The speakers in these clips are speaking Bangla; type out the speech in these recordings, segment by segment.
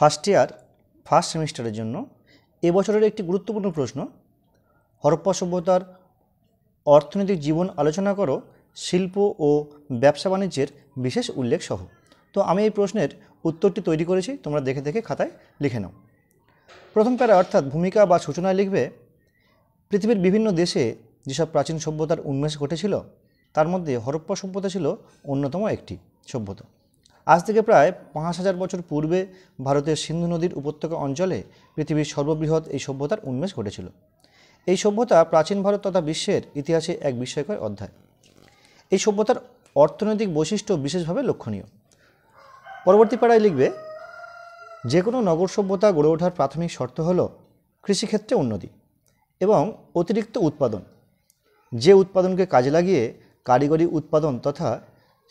ফার্স্ট ইয়ার ফার্স্ট সেমিস্টারের জন্য এবছরের একটি গুরুত্বপূর্ণ প্রশ্ন হরপ্পা সভ্যতার অর্থনৈতিক জীবন আলোচনা করো শিল্প ও ব্যবসা বাণিজ্যের বিশেষ উল্লেখ সহ তো আমি এই প্রশ্নের উত্তরটি তৈরি করেছি তোমরা দেখে দেখে খাতায় লিখে নাও প্রথম প্যারা অর্থাৎ ভূমিকা বা সূচনায় লিখবে পৃথিবীর বিভিন্ন দেশে যেসব প্রাচীন সভ্যতার উন্মেষ ঘটেছিল তার মধ্যে হরপ্পা সভ্যতা ছিল অন্যতম একটি সভ্যতা আজ থেকে প্রায় পাঁচ হাজার বছর পূর্বে ভারতের সিন্ধু নদীর উপত্যকা অঞ্চলে পৃথিবীর সর্ববৃহৎ এই সভ্যতার উন্মেষ ঘটেছিল এই সভ্যতা প্রাচীন ভারত তথা বিশ্বের ইতিহাসে এক বিস্ময়কর অধ্যায় এই সভ্যতার অর্থনৈতিক বৈশিষ্ট্য বিশেষভাবে লক্ষণীয় পরবর্তী পাড়ায় লিখবে যে কোনো নগর সভ্যতা গড়ে ওঠার প্রাথমিক শর্ত হল কৃষিক্ষেত্রে উন্নতি এবং অতিরিক্ত উৎপাদন যে উৎপাদনকে কাজে লাগিয়ে কারিগরি উৎপাদন তথা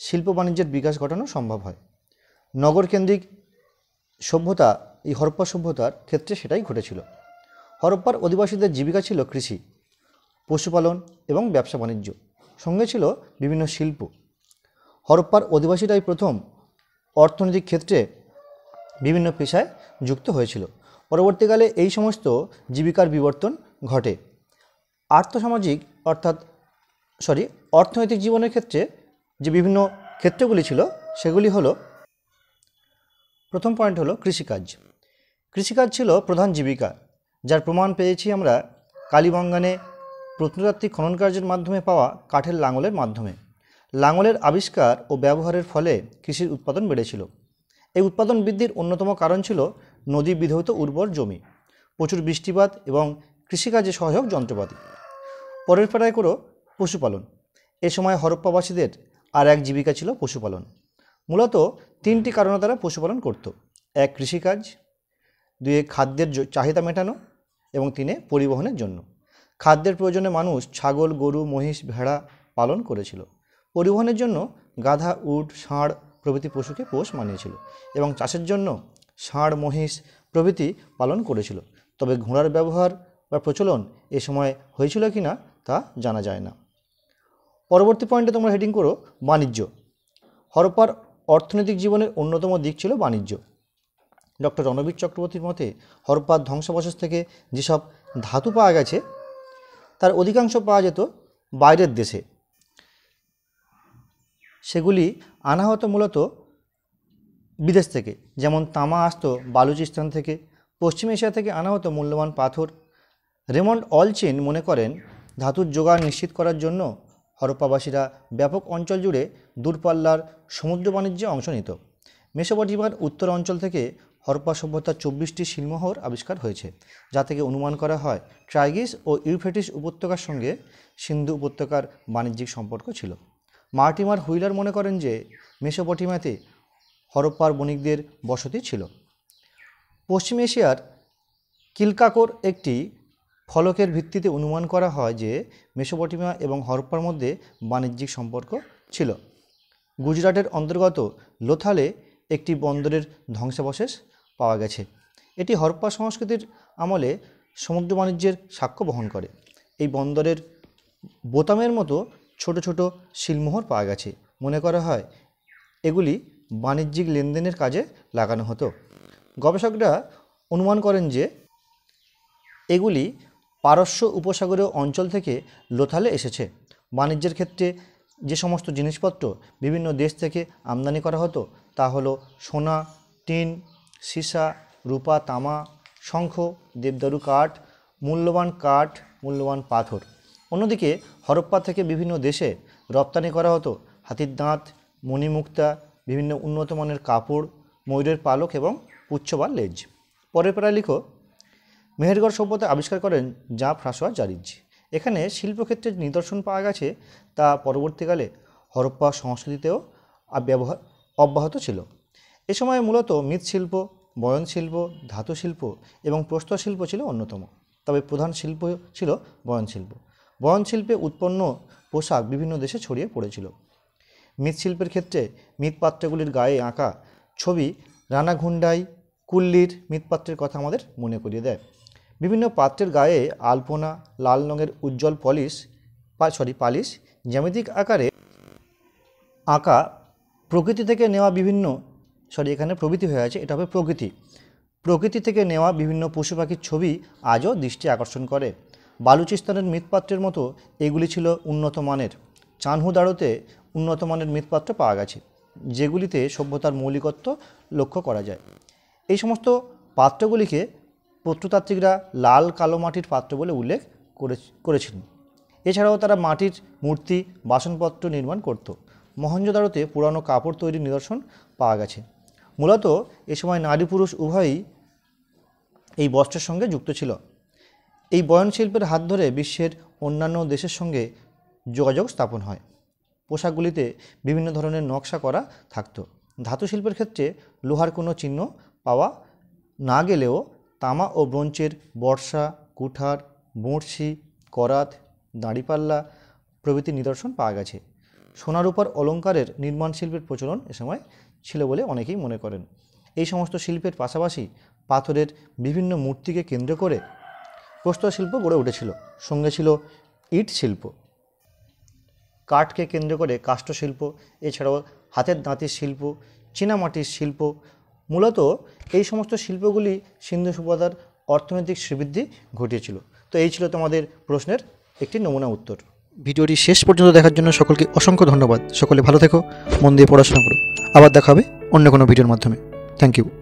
শিল্প বাণিজ্যের বিকাশ ঘটানো সম্ভব হয় নগরকেন্দ্রিক সভ্যতা এই হরপ্পা সভ্যতার ক্ষেত্রে সেটাই ঘটেছিল হরপ্পার অধিবাসীদের জীবিকা ছিল কৃষি পশুপালন এবং ব্যবসা বাণিজ্য সঙ্গে ছিল বিভিন্ন শিল্প হরপ্পার অধিবাসীরাই প্রথম অর্থনৈতিক ক্ষেত্রে বিভিন্ন পেশায় যুক্ত হয়েছিল পরবর্তীকালে এই সমস্ত জীবিকার বিবর্তন ঘটে আর্থসামাজিক অর্থাৎ সরি অর্থনৈতিক জীবনের ক্ষেত্রে যে বিভিন্ন ক্ষেত্রগুলি ছিল সেগুলি হলো প্রথম পয়েন্ট হলো কৃষিকাজ কৃষিকাজ ছিল প্রধান জীবিকা যার প্রমাণ পেয়েছি আমরা কালীবঙ্গানে প্রত্নতাত্ত্বিক খননকার্যের মাধ্যমে পাওয়া কাঠের লাঙলের মাধ্যমে লাঙলের আবিষ্কার ও ব্যবহারের ফলে কৃষির উৎপাদন বেড়েছিল এই উৎপাদন বৃদ্ধির অন্যতম কারণ ছিল নদী বিধৌত উর্বর জমি প্রচুর বৃষ্টিপাত এবং কৃষিকাজে সহায়ক যন্ত্রপাতি পরের পাড়ায় করো পশুপালন এ সময় হরপ্পাবাসীদের আর এক জীবিকা ছিল পশুপালন মূলত তিনটি কারণে তারা পশুপালন করত এক কৃষিকাজ দুয়ে খাদ্যের চাহিদা মেটানো এবং তিনে পরিবহনের জন্য খাদ্যের প্রয়োজনে মানুষ ছাগল গরু মহিষ ভেড়া পালন করেছিল পরিবহনের জন্য গাধা উট ষাঁড় প্রভৃতি পশুকে পোষ মানিয়েছিল এবং চাষের জন্য ষাঁড় মহিষ প্রভৃতি পালন করেছিল তবে ঘোড়ার ব্যবহার বা প্রচলন এ সময় হয়েছিল কি না তা জানা যায় না পরবর্তী পয়েন্টে তোমরা হেডিং করো বাণিজ্য হরপ্পার অর্থনৈতিক জীবনের অন্যতম দিক ছিল বাণিজ্য ডক্টর রণবীর চক্রবর্তীর মতে হরপ্পার ধ্বংসাবশেষ থেকে যেসব ধাতু পাওয়া গেছে তার অধিকাংশ পাওয়া যেত বাইরের দেশে সেগুলি আনা হতো মূলত বিদেশ থেকে যেমন তামা আসতো বালুচিস্তান থেকে পশ্চিম এশিয়া থেকে আনা হতো মূল্যবান পাথর রেমন্ড অলচিন মনে করেন ধাতুর জোগাড় নিশ্চিত করার জন্য হরপ্পাবাসীরা ব্যাপক অঞ্চল জুড়ে দূরপাল্লার সমুদ্র বাণিজ্যে অংশ নিত মেসোপটেমিয়ার উত্তর অঞ্চল থেকে হরপ্পা সভ্যতার চব্বিশটি শিলমোহর আবিষ্কার হয়েছে যা থেকে অনুমান করা হয় ট্রাইগিস ও ইউফেটিস উপত্যকার সঙ্গে সিন্ধু উপত্যকার বাণিজ্যিক সম্পর্ক ছিল মার্টিমার হুইলার মনে করেন যে মেসোপটেমিয়াতে হরপ্পার বণিকদের বসতি ছিল পশ্চিম এশিয়ার কিলকাকোর একটি ফলকের ভিত্তিতে অনুমান করা হয় যে মেসোপটেমিয়া এবং হরপ্পার মধ্যে বাণিজ্যিক সম্পর্ক ছিল গুজরাটের অন্তর্গত লোথালে একটি বন্দরের ধ্বংসাবশেষ পাওয়া গেছে এটি হরপ্পা সংস্কৃতির আমলে সমুদ্র বাণিজ্যের সাক্ষ্য বহন করে এই বন্দরের বোতামের মতো ছোট ছোট শিলমোহর পাওয়া গেছে মনে করা হয় এগুলি বাণিজ্যিক লেনদেনের কাজে লাগানো হতো গবেষকরা অনুমান করেন যে এগুলি পারস্য উপসাগরীয় অঞ্চল থেকে লোথালে এসেছে বাণিজ্যের ক্ষেত্রে যে সমস্ত জিনিসপত্র বিভিন্ন দেশ থেকে আমদানি করা হতো তা হলো সোনা টিন সীসা রূপা তামা শঙ্খ দেবদারু কাঠ মূল্যবান কাঠ মূল্যবান পাথর অন্যদিকে হরপ্পা থেকে বিভিন্ন দেশে রপ্তানি করা হতো হাতির দাঁত মণিমুক্তা বিভিন্ন উন্নত মানের কাপড় ময়ূরের পালক এবং পুচ্ছ বা লেজ পরে প্রায় লিখো মেহেরগড় সভ্যতা আবিষ্কার করেন জাঁ ফ্রাঁসোয়া জারিজ এখানে শিল্পক্ষেত্রের নিদর্শন পাওয়া গেছে তা পরবর্তীকালে হরপ্পা সংস্কৃতিতেও ব্যবহার অব্যাহত ছিল এ সময় মূলত মৃৎশিল্প বয়নশিল্প ধাতুশিল্প এবং প্রস্তরশিল্প ছিল অন্যতম তবে প্রধান শিল্প ছিল বয়নশিল্প বয়নশিল্পে উৎপন্ন পোশাক বিভিন্ন দেশে ছড়িয়ে পড়েছিল মৃৎশিল্পের ক্ষেত্রে মৃৎপাত্রগুলির গায়ে আঁকা ছবি রানাঘুন্ডাই কুল্লির মৃৎপাত্রের কথা আমাদের মনে করিয়ে দেয় বিভিন্ন পাত্রের গায়ে আলপনা লাল রঙের উজ্জ্বল পলিশ সরি পালিশ জ্যামিতিক আকারে আঁকা প্রকৃতি থেকে নেওয়া বিভিন্ন সরি এখানে প্রভৃতি হয়ে আছে এটা হবে প্রকৃতি প্রকৃতি থেকে নেওয়া বিভিন্ন পশু পাখির ছবি আজও দৃষ্টি আকর্ষণ করে বালুচিস্তানের মৃৎপাত্রের মতো এগুলি ছিল উন্নত মানের চানহুদারোতে উন্নত মানের মৃৎপাত্র পাওয়া গেছে যেগুলিতে সভ্যতার মৌলিকত্ব লক্ষ্য করা যায় এই সমস্ত পাত্রগুলিকে প্রত্নতাত্ত্বিকরা লাল কালো মাটির পাত্র বলে উল্লেখ করেছিলেন এছাড়াও তারা মাটির মূর্তি বাসনপত্র নির্মাণ করত মহেঞ্জোদারোতে পুরানো কাপড় তৈরির নিদর্শন পাওয়া গেছে মূলত এ সময় নারী পুরুষ উভয়ই এই বস্ত্রের সঙ্গে যুক্ত ছিল এই বয়ন শিল্পের হাত ধরে বিশ্বের অন্যান্য দেশের সঙ্গে যোগাযোগ স্থাপন হয় পোশাকগুলিতে বিভিন্ন ধরনের নকশা করা থাকত শিল্পের ক্ষেত্রে লোহার কোনো চিহ্ন পাওয়া না গেলেও তামা ও ব্রঞ্চের বর্ষা কুঠার বঁড়শি করাত দাঁড়িপাল্লা প্রভৃতির নিদর্শন পাওয়া গেছে সোনার উপর অলঙ্কারের নির্মাণ শিল্পের প্রচলন এ সময় ছিল বলে অনেকেই মনে করেন এই সমস্ত শিল্পের পাশাপাশি পাথরের বিভিন্ন মূর্তিকে কেন্দ্র করে প্রস্তর শিল্প গড়ে উঠেছিল সঙ্গে ছিল ইট শিল্প কাঠকে কেন্দ্র করে কাষ্ঠশিল্প এছাড়াও হাতের দাঁতির শিল্প চীনামাটির শিল্প মূলত এই সমস্ত শিল্পগুলি সিন্ধু সভ্যতার অর্থনৈতিক শ্রীবৃদ্ধি ঘটিয়েছিল তো এই ছিল তোমাদের প্রশ্নের একটি নমুনা উত্তর ভিডিওটি শেষ পর্যন্ত দেখার জন্য সকলকে অসংখ্য ধন্যবাদ সকলে ভালো থেকো মন দিয়ে পড়াশোনা করো আবার দেখা হবে অন্য কোনো ভিডিওর মাধ্যমে থ্যাংক ইউ